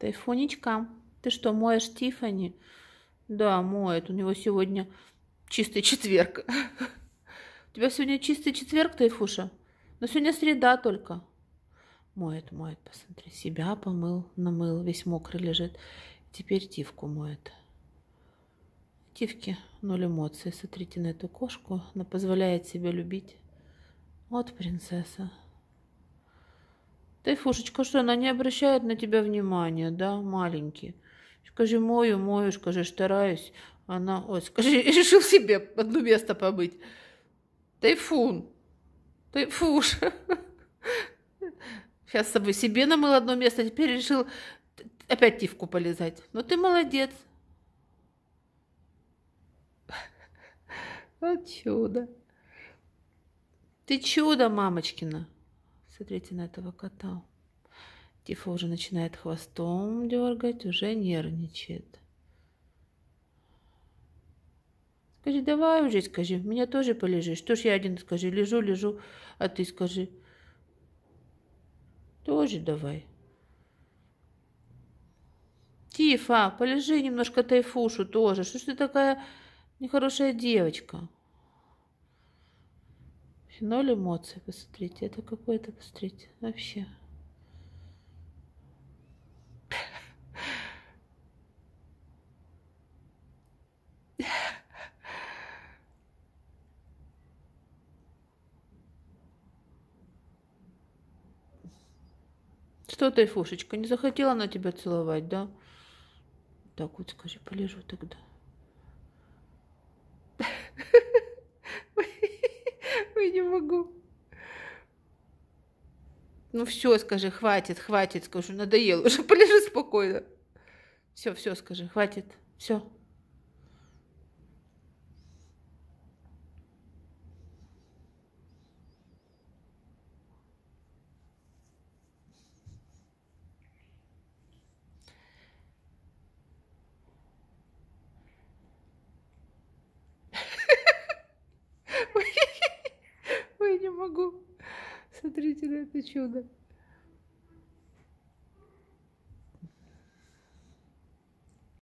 Тайфунечка, ты что, моешь Тифани? Да, моет. У него сегодня чистый четверг. У тебя сегодня чистый четверг, Тайфуша? Но сегодня среда только. Моет, моет, посмотри. Себя помыл, намыл, весь мокрый лежит. Теперь Тивку моет. Тивки, ноль эмоций. Смотрите на эту кошку. Она позволяет себя любить. Вот принцесса. Ты, Фушечка, что, она не обращает на тебя внимания, да, маленький? Скажи, мою, мою, скажи, стараюсь. Она, ой, скажи, решил себе одно место побыть. Тайфун, тайфуш. Сейчас с собой себе намыл одно место, теперь решил опять тивку полезать. Ну ты молодец. Вот чудо. Ты чудо, мамочкина. Смотрите на этого кота. Тифа уже начинает хвостом дергать, уже нервничает. Скажи, давай уже, скажи, меня тоже полежи. Что ж я один, скажи, лежу, лежу, а ты скажи. Тоже давай. Тифа, полежи немножко тайфушу тоже. Что ж ты такая нехорошая девочка? Вообще ноль эмоций, посмотрите. Это какое-то, посмотрите, вообще. Что ты, Фушечка, не захотела она тебя целовать, да? Так вот скажи, полежу тогда. не могу. Ну все, скажи, хватит, хватит, скажу, надоело уже, полежи спокойно. Все, все, скажи, хватит, все. могу. Смотрите на это чудо.